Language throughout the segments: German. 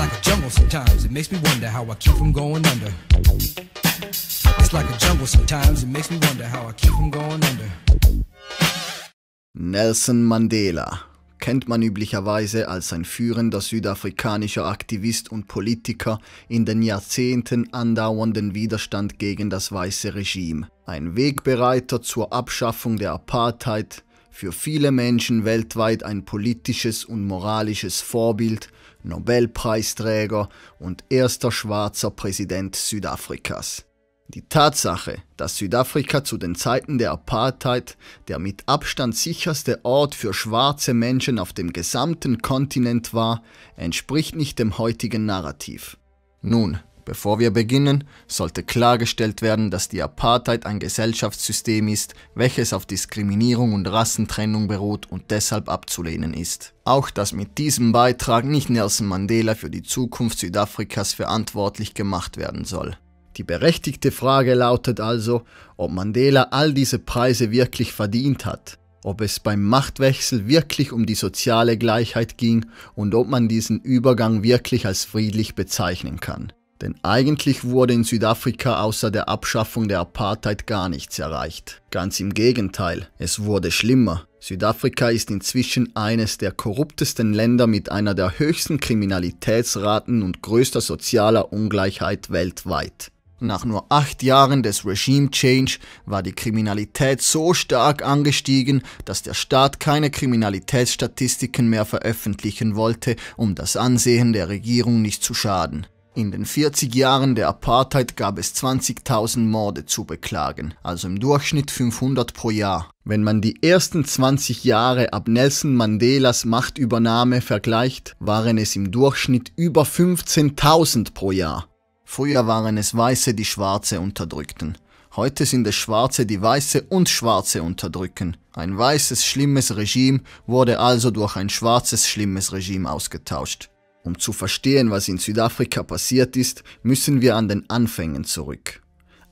like a jungle sometimes, it makes me wonder how I keep from going under. It's like a jungle sometimes, it makes me wonder how I keep from going under. Nelson Mandela kennt man üblicherweise als ein führender südafrikanischer Aktivist und Politiker in den Jahrzehnten andauernden Widerstand gegen das weiße Regime. Ein Wegbereiter zur Abschaffung der Apartheid, für viele Menschen weltweit ein politisches und moralisches Vorbild Nobelpreisträger und erster schwarzer Präsident Südafrikas. Die Tatsache, dass Südafrika zu den Zeiten der Apartheid der mit Abstand sicherste Ort für schwarze Menschen auf dem gesamten Kontinent war, entspricht nicht dem heutigen Narrativ. Nun, Bevor wir beginnen, sollte klargestellt werden, dass die Apartheid ein Gesellschaftssystem ist, welches auf Diskriminierung und Rassentrennung beruht und deshalb abzulehnen ist. Auch dass mit diesem Beitrag nicht Nelson Mandela für die Zukunft Südafrikas verantwortlich gemacht werden soll. Die berechtigte Frage lautet also, ob Mandela all diese Preise wirklich verdient hat, ob es beim Machtwechsel wirklich um die soziale Gleichheit ging und ob man diesen Übergang wirklich als friedlich bezeichnen kann. Denn eigentlich wurde in Südafrika außer der Abschaffung der Apartheid gar nichts erreicht. Ganz im Gegenteil, es wurde schlimmer. Südafrika ist inzwischen eines der korruptesten Länder mit einer der höchsten Kriminalitätsraten und größter sozialer Ungleichheit weltweit. Nach nur acht Jahren des Regime Change war die Kriminalität so stark angestiegen, dass der Staat keine Kriminalitätsstatistiken mehr veröffentlichen wollte, um das Ansehen der Regierung nicht zu schaden. In den 40 Jahren der Apartheid gab es 20.000 Morde zu beklagen, also im Durchschnitt 500 pro Jahr. Wenn man die ersten 20 Jahre ab Nelson Mandelas Machtübernahme vergleicht, waren es im Durchschnitt über 15.000 pro Jahr. Früher waren es Weiße, die Schwarze unterdrückten. Heute sind es Schwarze, die Weiße und Schwarze unterdrücken. Ein weißes, schlimmes Regime wurde also durch ein schwarzes, schlimmes Regime ausgetauscht. Um zu verstehen, was in Südafrika passiert ist, müssen wir an den Anfängen zurück.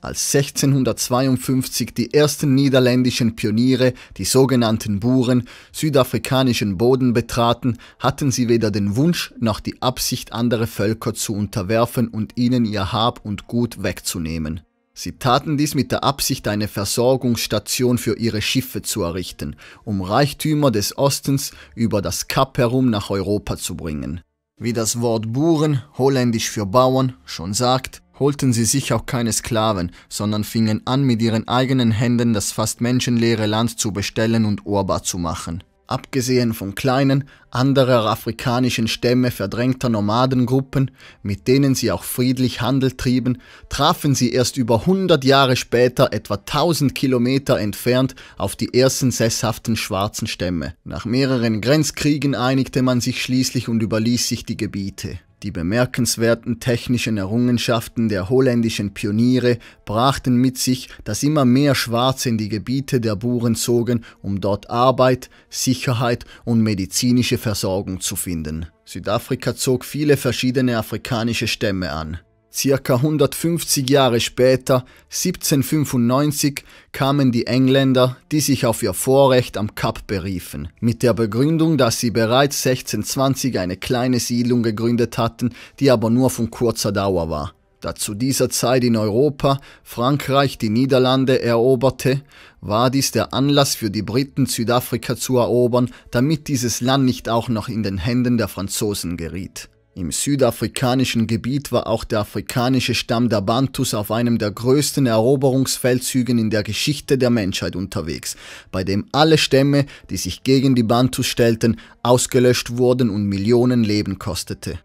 Als 1652 die ersten niederländischen Pioniere, die sogenannten Buren, südafrikanischen Boden betraten, hatten sie weder den Wunsch noch die Absicht, andere Völker zu unterwerfen und ihnen ihr Hab und Gut wegzunehmen. Sie taten dies mit der Absicht, eine Versorgungsstation für ihre Schiffe zu errichten, um Reichtümer des Ostens über das Kap herum nach Europa zu bringen. Wie das Wort Buren, holländisch für Bauern, schon sagt, holten sie sich auch keine Sklaven, sondern fingen an, mit ihren eigenen Händen das fast menschenleere Land zu bestellen und urbar zu machen abgesehen von kleinen, anderer afrikanischen Stämme verdrängter Nomadengruppen, mit denen sie auch friedlich Handel trieben, trafen sie erst über 100 Jahre später, etwa 1000 Kilometer entfernt, auf die ersten sesshaften schwarzen Stämme. Nach mehreren Grenzkriegen einigte man sich schließlich und überließ sich die Gebiete. Die bemerkenswerten technischen Errungenschaften der holländischen Pioniere brachten mit sich, dass immer mehr Schwarze in die Gebiete der Buren zogen, um dort Arbeit, Sicherheit und medizinische Versorgung zu finden. Südafrika zog viele verschiedene afrikanische Stämme an. Circa 150 Jahre später, 1795, kamen die Engländer, die sich auf ihr Vorrecht am Kap beriefen, mit der Begründung, dass sie bereits 1620 eine kleine Siedlung gegründet hatten, die aber nur von kurzer Dauer war. Da zu dieser Zeit in Europa Frankreich die Niederlande eroberte, war dies der Anlass für die Briten, Südafrika zu erobern, damit dieses Land nicht auch noch in den Händen der Franzosen geriet. Im südafrikanischen Gebiet war auch der afrikanische Stamm der Bantus auf einem der größten Eroberungsfeldzügen in der Geschichte der Menschheit unterwegs, bei dem alle Stämme, die sich gegen die Bantus stellten, ausgelöscht wurden und Millionen Leben kostete.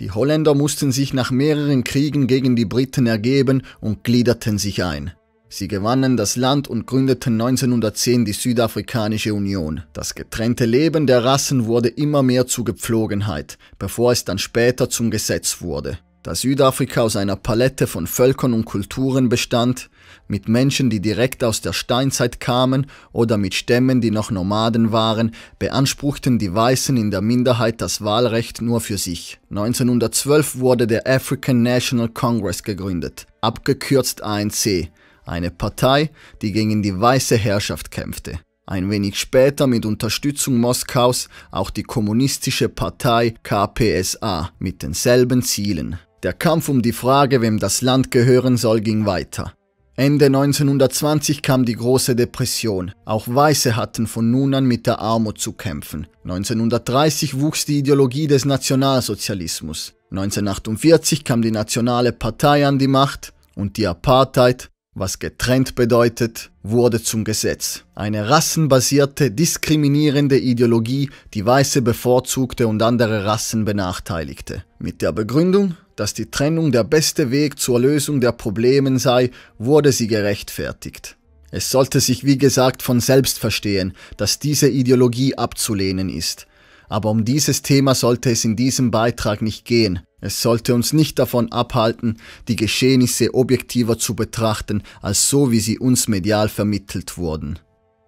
Die Holländer mussten sich nach mehreren Kriegen gegen die Briten ergeben und gliederten sich ein. Sie gewannen das Land und gründeten 1910 die Südafrikanische Union. Das getrennte Leben der Rassen wurde immer mehr zur Gepflogenheit, bevor es dann später zum Gesetz wurde. Da Südafrika aus einer Palette von Völkern und Kulturen bestand, mit Menschen, die direkt aus der Steinzeit kamen oder mit Stämmen, die noch Nomaden waren, beanspruchten die Weißen in der Minderheit das Wahlrecht nur für sich. 1912 wurde der African National Congress gegründet, abgekürzt ANC, eine Partei, die gegen die weiße Herrschaft kämpfte. Ein wenig später mit Unterstützung Moskaus auch die kommunistische Partei KPSA mit denselben Zielen. Der Kampf um die Frage, wem das Land gehören soll, ging weiter. Ende 1920 kam die große Depression. Auch Weiße hatten von nun an mit der Armut zu kämpfen. 1930 wuchs die Ideologie des Nationalsozialismus. 1948 kam die Nationale Partei an die Macht und die Apartheid was getrennt bedeutet, wurde zum Gesetz. Eine rassenbasierte, diskriminierende Ideologie, die Weiße bevorzugte und andere Rassen benachteiligte. Mit der Begründung, dass die Trennung der beste Weg zur Lösung der Probleme sei, wurde sie gerechtfertigt. Es sollte sich wie gesagt von selbst verstehen, dass diese Ideologie abzulehnen ist. Aber um dieses Thema sollte es in diesem Beitrag nicht gehen, es sollte uns nicht davon abhalten, die Geschehnisse objektiver zu betrachten, als so wie sie uns medial vermittelt wurden.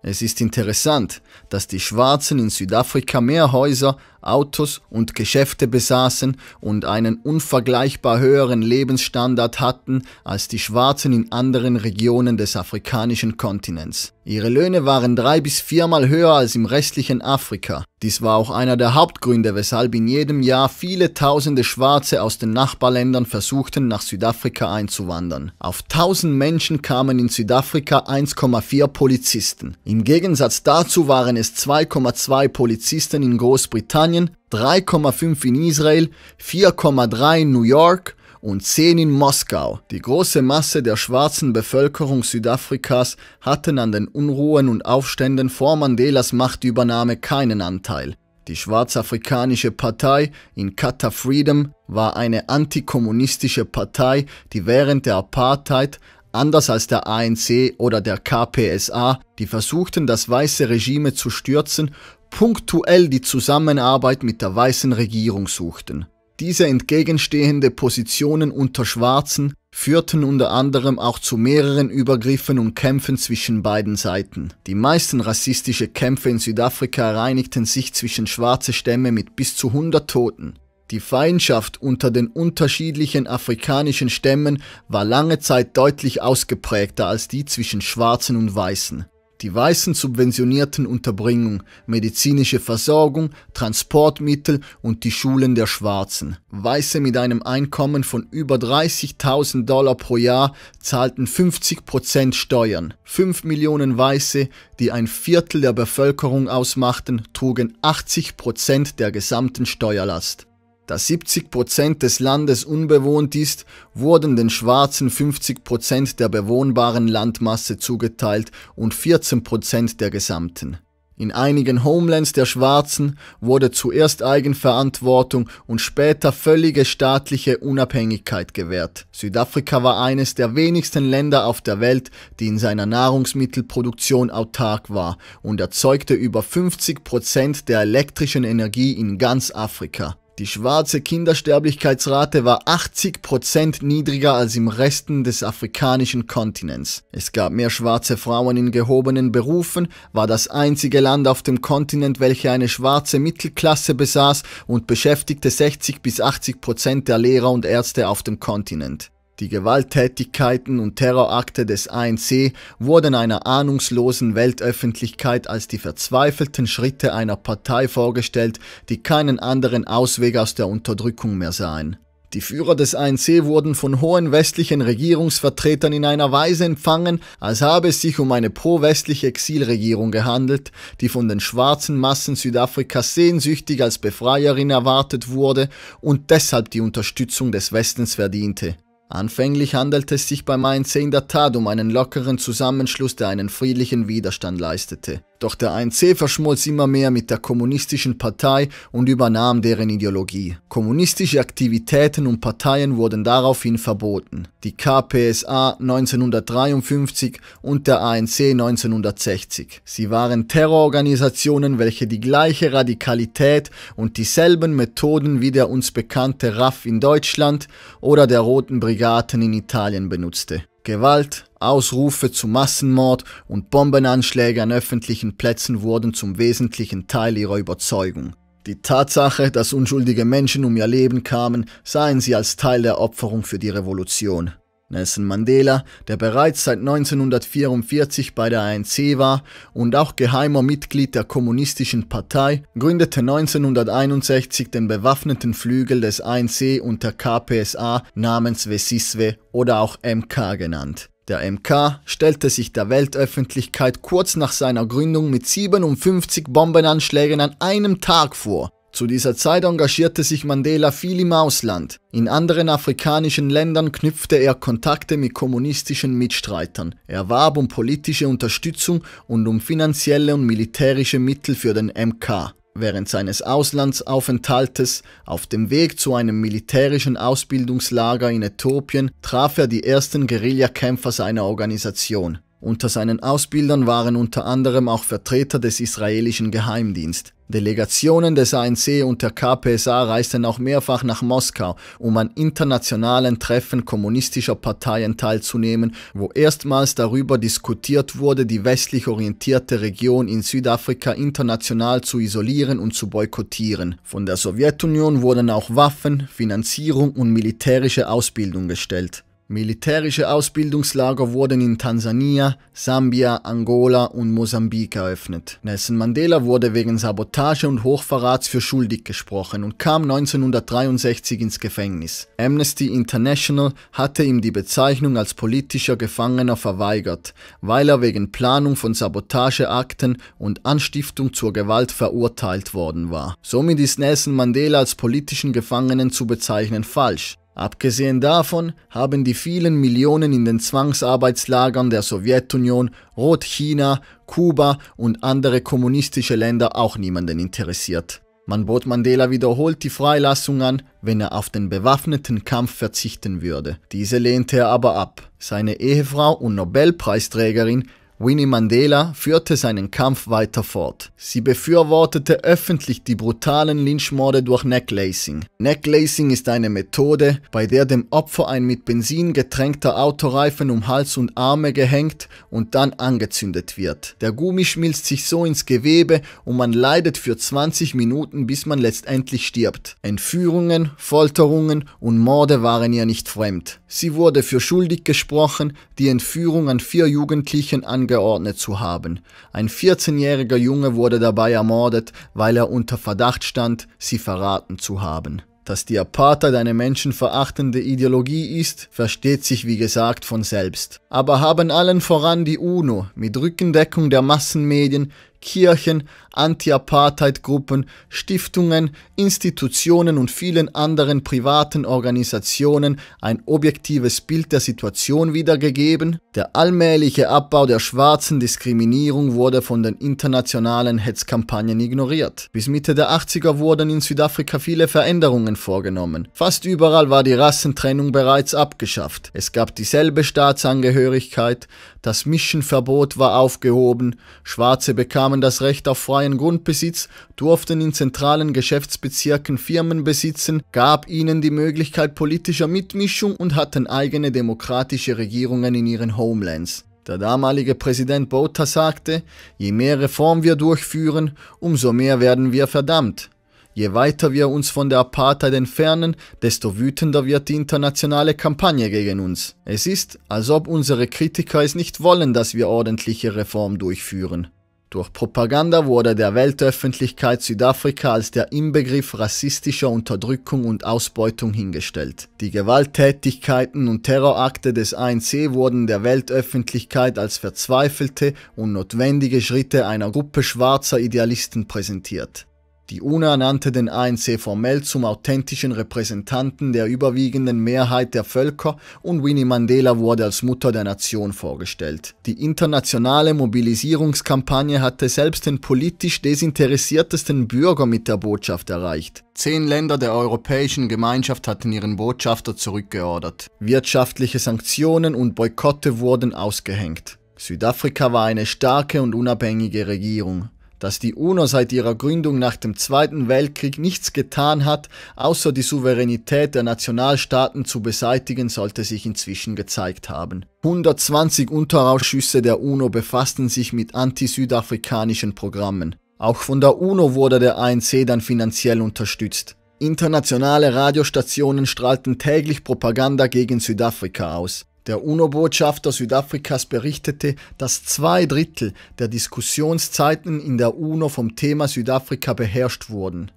Es ist interessant, dass die Schwarzen in Südafrika mehr Häuser Autos und Geschäfte besaßen und einen unvergleichbar höheren Lebensstandard hatten als die Schwarzen in anderen Regionen des afrikanischen Kontinents. Ihre Löhne waren drei bis viermal höher als im restlichen Afrika. Dies war auch einer der Hauptgründe, weshalb in jedem Jahr viele tausende Schwarze aus den Nachbarländern versuchten, nach Südafrika einzuwandern. Auf 1000 Menschen kamen in Südafrika 1,4 Polizisten. Im Gegensatz dazu waren es 2,2 Polizisten in Großbritannien Großbritannien, 3,5 in Israel, 4,3 in New York und 10 in Moskau. Die große Masse der schwarzen Bevölkerung Südafrikas hatten an den Unruhen und Aufständen vor Mandelas Machtübernahme keinen Anteil. Die Schwarzafrikanische Partei in Qatar Freedom war eine antikommunistische Partei, die während der Apartheid, anders als der ANC oder der KPSA, die versuchten, das weiße Regime zu stürzen, punktuell die Zusammenarbeit mit der weißen Regierung suchten. Diese entgegenstehende Positionen unter Schwarzen führten unter anderem auch zu mehreren Übergriffen und Kämpfen zwischen beiden Seiten. Die meisten rassistische Kämpfe in Südafrika reinigten sich zwischen schwarze Stämme mit bis zu 100 Toten. Die Feindschaft unter den unterschiedlichen afrikanischen Stämmen war lange Zeit deutlich ausgeprägter als die zwischen Schwarzen und Weißen. Die Weißen subventionierten Unterbringung, medizinische Versorgung, Transportmittel und die Schulen der Schwarzen. Weiße mit einem Einkommen von über 30.000 Dollar pro Jahr zahlten 50% Prozent Steuern. 5 Millionen Weiße, die ein Viertel der Bevölkerung ausmachten, trugen 80% Prozent der gesamten Steuerlast. Da 70% des Landes unbewohnt ist, wurden den Schwarzen 50% der bewohnbaren Landmasse zugeteilt und 14% der gesamten. In einigen Homelands der Schwarzen wurde zuerst Eigenverantwortung und später völlige staatliche Unabhängigkeit gewährt. Südafrika war eines der wenigsten Länder auf der Welt, die in seiner Nahrungsmittelproduktion autark war und erzeugte über 50 Prozent der elektrischen Energie in ganz Afrika. Die schwarze Kindersterblichkeitsrate war 80% niedriger als im Resten des afrikanischen Kontinents. Es gab mehr schwarze Frauen in gehobenen Berufen, war das einzige Land auf dem Kontinent, welche eine schwarze Mittelklasse besaß und beschäftigte 60 bis 80% der Lehrer und Ärzte auf dem Kontinent. Die Gewalttätigkeiten und Terrorakte des ANC wurden einer ahnungslosen Weltöffentlichkeit als die verzweifelten Schritte einer Partei vorgestellt, die keinen anderen Ausweg aus der Unterdrückung mehr sahen. Die Führer des ANC wurden von hohen westlichen Regierungsvertretern in einer Weise empfangen, als habe es sich um eine pro-westliche Exilregierung gehandelt, die von den schwarzen Massen Südafrikas sehnsüchtig als Befreierin erwartet wurde und deshalb die Unterstützung des Westens verdiente. Anfänglich handelte es sich bei Mainz in der Tat um einen lockeren Zusammenschluss, der einen friedlichen Widerstand leistete. Doch der ANC verschmolz immer mehr mit der kommunistischen Partei und übernahm deren Ideologie. Kommunistische Aktivitäten und Parteien wurden daraufhin verboten. Die KPSA 1953 und der ANC 1960. Sie waren Terrororganisationen, welche die gleiche Radikalität und dieselben Methoden wie der uns bekannte RAF in Deutschland oder der Roten Brigaden in Italien benutzte. Gewalt, Ausrufe zu Massenmord und Bombenanschläge an öffentlichen Plätzen wurden zum wesentlichen Teil ihrer Überzeugung. Die Tatsache, dass unschuldige Menschen um ihr Leben kamen, sahen sie als Teil der Opferung für die Revolution. Nelson Mandela, der bereits seit 1944 bei der ANC war und auch geheimer Mitglied der Kommunistischen Partei, gründete 1961 den bewaffneten Flügel des ANC unter KPSA namens Vesiswe oder auch MK genannt. Der MK stellte sich der Weltöffentlichkeit kurz nach seiner Gründung mit 57 Bombenanschlägen an einem Tag vor. Zu dieser Zeit engagierte sich Mandela viel im Ausland. In anderen afrikanischen Ländern knüpfte er Kontakte mit kommunistischen Mitstreitern. Er warb um politische Unterstützung und um finanzielle und militärische Mittel für den MK während seines Auslandsaufenthaltes auf dem Weg zu einem militärischen Ausbildungslager in Äthiopien traf er die ersten Guerillakämpfer seiner Organisation. Unter seinen Ausbildern waren unter anderem auch Vertreter des israelischen Geheimdienst. Delegationen des ANC und der KPSA reisten auch mehrfach nach Moskau, um an internationalen Treffen kommunistischer Parteien teilzunehmen, wo erstmals darüber diskutiert wurde, die westlich orientierte Region in Südafrika international zu isolieren und zu boykottieren. Von der Sowjetunion wurden auch Waffen, Finanzierung und militärische Ausbildung gestellt. Militärische Ausbildungslager wurden in Tansania, Sambia, Angola und Mosambik eröffnet. Nelson Mandela wurde wegen Sabotage und Hochverrats für schuldig gesprochen und kam 1963 ins Gefängnis. Amnesty International hatte ihm die Bezeichnung als politischer Gefangener verweigert, weil er wegen Planung von Sabotageakten und Anstiftung zur Gewalt verurteilt worden war. Somit ist Nelson Mandela als politischen Gefangenen zu bezeichnen falsch. Abgesehen davon haben die vielen Millionen in den Zwangsarbeitslagern der Sowjetunion, Rotchina, Kuba und andere kommunistische Länder auch niemanden interessiert. Man bot Mandela wiederholt die Freilassung an, wenn er auf den bewaffneten Kampf verzichten würde. Diese lehnte er aber ab. Seine Ehefrau und Nobelpreisträgerin Winnie Mandela führte seinen Kampf weiter fort. Sie befürwortete öffentlich die brutalen Lynchmorde durch Necklacing. Necklacing ist eine Methode, bei der dem Opfer ein mit Benzin getränkter Autoreifen um Hals und Arme gehängt und dann angezündet wird. Der Gummi schmilzt sich so ins Gewebe und man leidet für 20 Minuten, bis man letztendlich stirbt. Entführungen, Folterungen und Morde waren ihr nicht fremd. Sie wurde für schuldig gesprochen, die Entführung an vier Jugendlichen angezeigt angeordnet zu haben. Ein 14-jähriger Junge wurde dabei ermordet, weil er unter Verdacht stand, sie verraten zu haben. Dass die Apartheid eine menschenverachtende Ideologie ist, versteht sich wie gesagt von selbst. Aber haben allen voran die UNO mit Rückendeckung der Massenmedien Kirchen, Anti-Apartheid-Gruppen, Stiftungen, Institutionen und vielen anderen privaten Organisationen ein objektives Bild der Situation wiedergegeben. Der allmähliche Abbau der schwarzen Diskriminierung wurde von den internationalen Hetzkampagnen ignoriert. Bis Mitte der 80er wurden in Südafrika viele Veränderungen vorgenommen. Fast überall war die Rassentrennung bereits abgeschafft. Es gab dieselbe Staatsangehörigkeit, das Mischenverbot war aufgehoben, Schwarze bekamen das Recht auf freien Grundbesitz, durften in zentralen Geschäftsbezirken Firmen besitzen, gab ihnen die Möglichkeit politischer Mitmischung und hatten eigene demokratische Regierungen in ihren Homelands. Der damalige Präsident Botha sagte, je mehr Reform wir durchführen, umso mehr werden wir verdammt. Je weiter wir uns von der Apartheid entfernen, desto wütender wird die internationale Kampagne gegen uns. Es ist, als ob unsere Kritiker es nicht wollen, dass wir ordentliche Reformen durchführen. Durch Propaganda wurde der Weltöffentlichkeit Südafrika als der Inbegriff rassistischer Unterdrückung und Ausbeutung hingestellt. Die Gewalttätigkeiten und Terrorakte des ANC wurden der Weltöffentlichkeit als verzweifelte und notwendige Schritte einer Gruppe schwarzer Idealisten präsentiert. Die UNA nannte den ANC formell zum authentischen Repräsentanten der überwiegenden Mehrheit der Völker und Winnie Mandela wurde als Mutter der Nation vorgestellt. Die internationale Mobilisierungskampagne hatte selbst den politisch desinteressiertesten Bürger mit der Botschaft erreicht. Zehn Länder der Europäischen Gemeinschaft hatten ihren Botschafter zurückgeordert. Wirtschaftliche Sanktionen und Boykotte wurden ausgehängt. Südafrika war eine starke und unabhängige Regierung dass die UNO seit ihrer Gründung nach dem Zweiten Weltkrieg nichts getan hat, außer die Souveränität der Nationalstaaten zu beseitigen, sollte sich inzwischen gezeigt haben. 120 Unterausschüsse der UNO befassten sich mit anti-südafrikanischen Programmen. Auch von der UNO wurde der ANC dann finanziell unterstützt. Internationale Radiostationen strahlten täglich Propaganda gegen Südafrika aus. Der UNO-Botschafter Südafrikas berichtete, dass zwei Drittel der Diskussionszeiten in der UNO vom Thema Südafrika beherrscht wurden.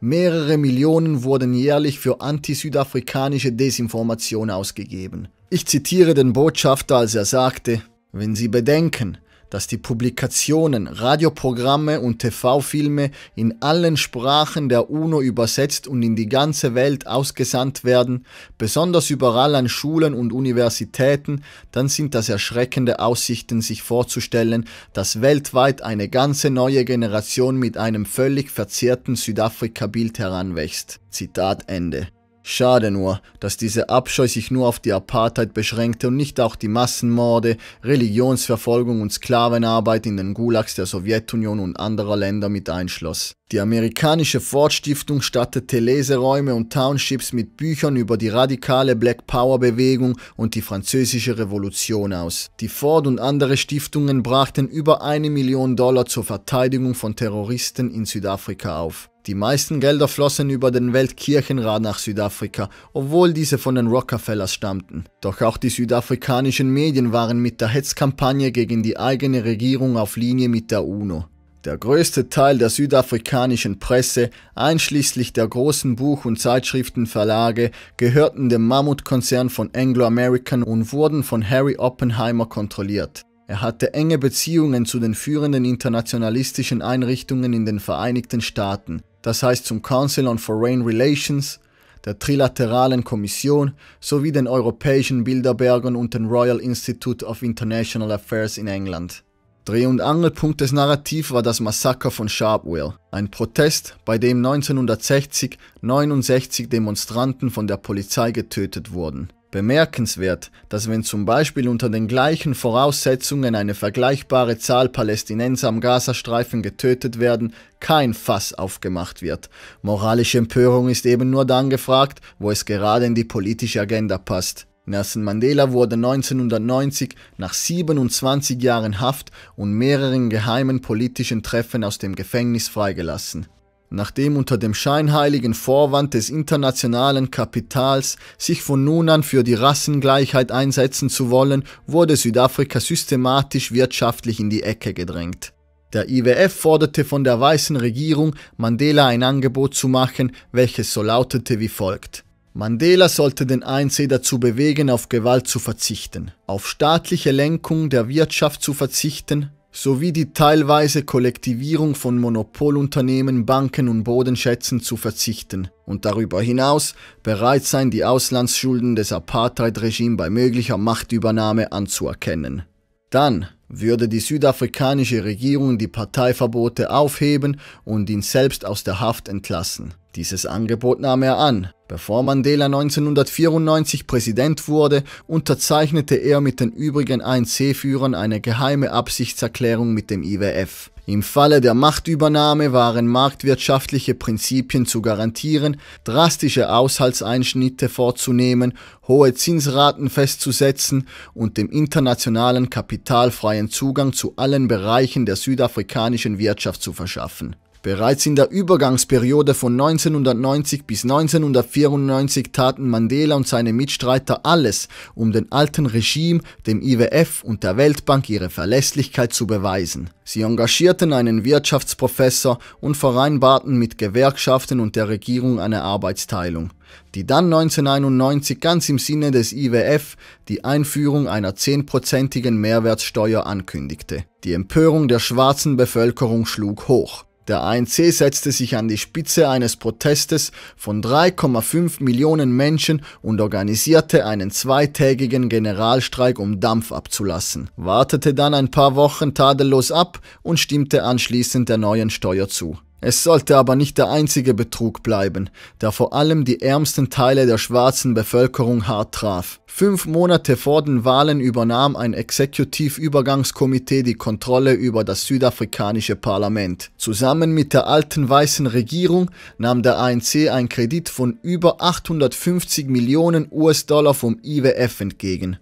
Mehrere Millionen wurden jährlich für antisüdafrikanische Desinformation ausgegeben. Ich zitiere den Botschafter, als er sagte, wenn Sie bedenken, dass die Publikationen, Radioprogramme und TV-Filme in allen Sprachen der UNO übersetzt und in die ganze Welt ausgesandt werden, besonders überall an Schulen und Universitäten, dann sind das erschreckende Aussichten, sich vorzustellen, dass weltweit eine ganze neue Generation mit einem völlig verzerrten Südafrika-Bild heranwächst. Zitat Ende. Schade nur, dass diese Abscheu sich nur auf die Apartheid beschränkte und nicht auch die Massenmorde, Religionsverfolgung und Sklavenarbeit in den Gulags der Sowjetunion und anderer Länder mit einschloss. Die amerikanische Ford Stiftung stattete Leseräume und Townships mit Büchern über die radikale Black Power Bewegung und die französische Revolution aus. Die Ford und andere Stiftungen brachten über eine Million Dollar zur Verteidigung von Terroristen in Südafrika auf. Die meisten Gelder flossen über den Weltkirchenrat nach Südafrika, obwohl diese von den Rockefellers stammten. Doch auch die südafrikanischen Medien waren mit der Hetzkampagne gegen die eigene Regierung auf Linie mit der UNO. Der größte Teil der südafrikanischen Presse, einschließlich der großen Buch- und Zeitschriftenverlage, gehörten dem Mammutkonzern von Anglo-American und wurden von Harry Oppenheimer kontrolliert. Er hatte enge Beziehungen zu den führenden internationalistischen Einrichtungen in den Vereinigten Staaten, das heißt zum Council on Foreign Relations, der Trilateralen Kommission sowie den Europäischen Bilderbergern und dem Royal Institute of International Affairs in England. Dreh- und Angelpunkt des Narrativs war das Massaker von Sharpwell, ein Protest, bei dem 1960 69 Demonstranten von der Polizei getötet wurden. Bemerkenswert, dass wenn zum Beispiel unter den gleichen Voraussetzungen eine vergleichbare Zahl Palästinenser am Gazastreifen getötet werden, kein Fass aufgemacht wird. Moralische Empörung ist eben nur dann gefragt, wo es gerade in die politische Agenda passt. Nelson Mandela wurde 1990 nach 27 Jahren Haft und mehreren geheimen politischen Treffen aus dem Gefängnis freigelassen. Nachdem unter dem scheinheiligen Vorwand des internationalen Kapitals sich von nun an für die Rassengleichheit einsetzen zu wollen, wurde Südafrika systematisch wirtschaftlich in die Ecke gedrängt. Der IWF forderte von der weißen Regierung, Mandela ein Angebot zu machen, welches so lautete wie folgt. Mandela sollte den ANC dazu bewegen, auf Gewalt zu verzichten, auf staatliche Lenkung der Wirtschaft zu verzichten, sowie die teilweise Kollektivierung von Monopolunternehmen, Banken und Bodenschätzen zu verzichten und darüber hinaus bereit sein, die Auslandsschulden des apartheid regimes bei möglicher Machtübernahme anzuerkennen. Dann würde die südafrikanische Regierung die Parteiverbote aufheben und ihn selbst aus der Haft entlassen. Dieses Angebot nahm er an. Bevor Mandela 1994 Präsident wurde, unterzeichnete er mit den übrigen ANC-Führern eine geheime Absichtserklärung mit dem IWF. Im Falle der Machtübernahme waren marktwirtschaftliche Prinzipien zu garantieren, drastische Haushaltseinschnitte vorzunehmen, hohe Zinsraten festzusetzen und dem internationalen Kapital freien Zugang zu allen Bereichen der südafrikanischen Wirtschaft zu verschaffen. Bereits in der Übergangsperiode von 1990 bis 1994 taten Mandela und seine Mitstreiter alles, um dem alten Regime, dem IWF und der Weltbank ihre Verlässlichkeit zu beweisen. Sie engagierten einen Wirtschaftsprofessor und vereinbarten mit Gewerkschaften und der Regierung eine Arbeitsteilung, die dann 1991 ganz im Sinne des IWF die Einführung einer zehnprozentigen Mehrwertsteuer ankündigte. Die Empörung der schwarzen Bevölkerung schlug hoch. Der ANC setzte sich an die Spitze eines Protestes von 3,5 Millionen Menschen und organisierte einen zweitägigen Generalstreik, um Dampf abzulassen, wartete dann ein paar Wochen tadellos ab und stimmte anschließend der neuen Steuer zu. Es sollte aber nicht der einzige Betrug bleiben, der vor allem die ärmsten Teile der schwarzen Bevölkerung hart traf. Fünf Monate vor den Wahlen übernahm ein Exekutivübergangskomitee die Kontrolle über das südafrikanische Parlament. Zusammen mit der alten weißen Regierung nahm der ANC einen Kredit von über 850 Millionen US-Dollar vom IWF entgegen.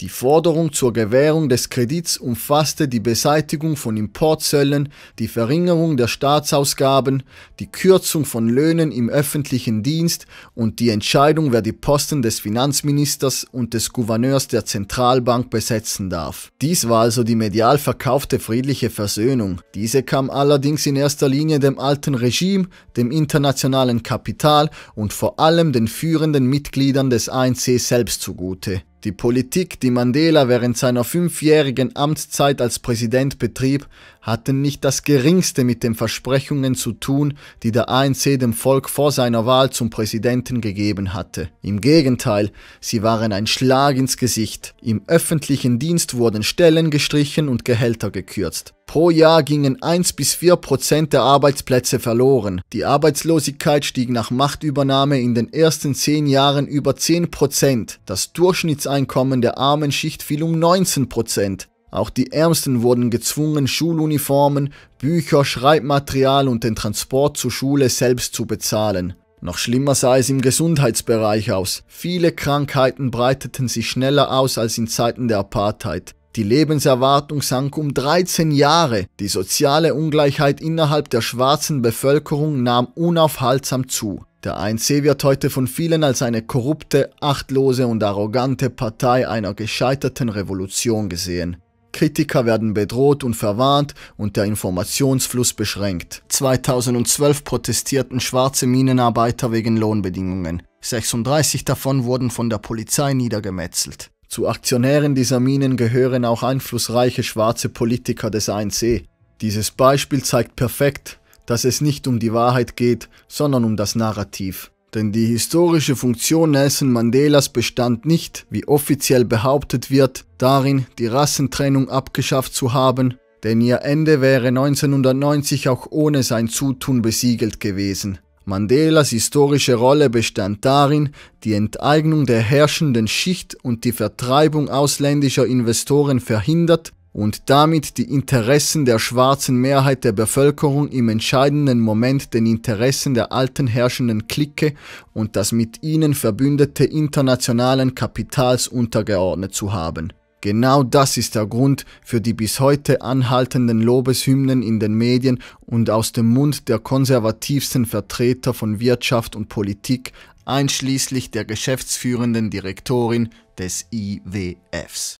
Die Forderung zur Gewährung des Kredits umfasste die Beseitigung von Importzöllen, die Verringerung der Staatsausgaben, die Kürzung von Löhnen im öffentlichen Dienst und die Entscheidung, wer die Posten des Finanzministers und des Gouverneurs der Zentralbank besetzen darf. Dies war also die medial verkaufte friedliche Versöhnung. Diese kam allerdings in erster Linie dem alten Regime, dem internationalen Kapital und vor allem den führenden Mitgliedern des ANC selbst zugute. Die Politik, die Mandela während seiner fünfjährigen Amtszeit als Präsident betrieb, hatten nicht das geringste mit den Versprechungen zu tun, die der ANC dem Volk vor seiner Wahl zum Präsidenten gegeben hatte. Im Gegenteil, sie waren ein Schlag ins Gesicht. Im öffentlichen Dienst wurden Stellen gestrichen und Gehälter gekürzt. Pro Jahr gingen 1 bis 4 Prozent der Arbeitsplätze verloren. Die Arbeitslosigkeit stieg nach Machtübernahme in den ersten 10 Jahren über 10 Prozent. Das Durchschnittseinkommen der armen Schicht fiel um 19 Prozent. Auch die Ärmsten wurden gezwungen, Schuluniformen, Bücher, Schreibmaterial und den Transport zur Schule selbst zu bezahlen. Noch schlimmer sah es im Gesundheitsbereich aus. Viele Krankheiten breiteten sich schneller aus als in Zeiten der Apartheid. Die Lebenserwartung sank um 13 Jahre. Die soziale Ungleichheit innerhalb der schwarzen Bevölkerung nahm unaufhaltsam zu. Der ANC wird heute von vielen als eine korrupte, achtlose und arrogante Partei einer gescheiterten Revolution gesehen. Kritiker werden bedroht und verwarnt und der Informationsfluss beschränkt. 2012 protestierten schwarze Minenarbeiter wegen Lohnbedingungen. 36 davon wurden von der Polizei niedergemetzelt. Zu Aktionären dieser Minen gehören auch einflussreiche schwarze Politiker des 1C. Dieses Beispiel zeigt perfekt, dass es nicht um die Wahrheit geht, sondern um das Narrativ. Denn die historische Funktion Nelson Mandelas bestand nicht, wie offiziell behauptet wird, darin, die Rassentrennung abgeschafft zu haben, denn ihr Ende wäre 1990 auch ohne sein Zutun besiegelt gewesen. Mandelas historische Rolle bestand darin, die Enteignung der herrschenden Schicht und die Vertreibung ausländischer Investoren verhindert und damit die Interessen der schwarzen Mehrheit der Bevölkerung im entscheidenden Moment den Interessen der alten herrschenden Clique und das mit ihnen verbündete internationalen Kapitals untergeordnet zu haben. Genau das ist der Grund für die bis heute anhaltenden Lobeshymnen in den Medien und aus dem Mund der konservativsten Vertreter von Wirtschaft und Politik, einschließlich der geschäftsführenden Direktorin des IWFs.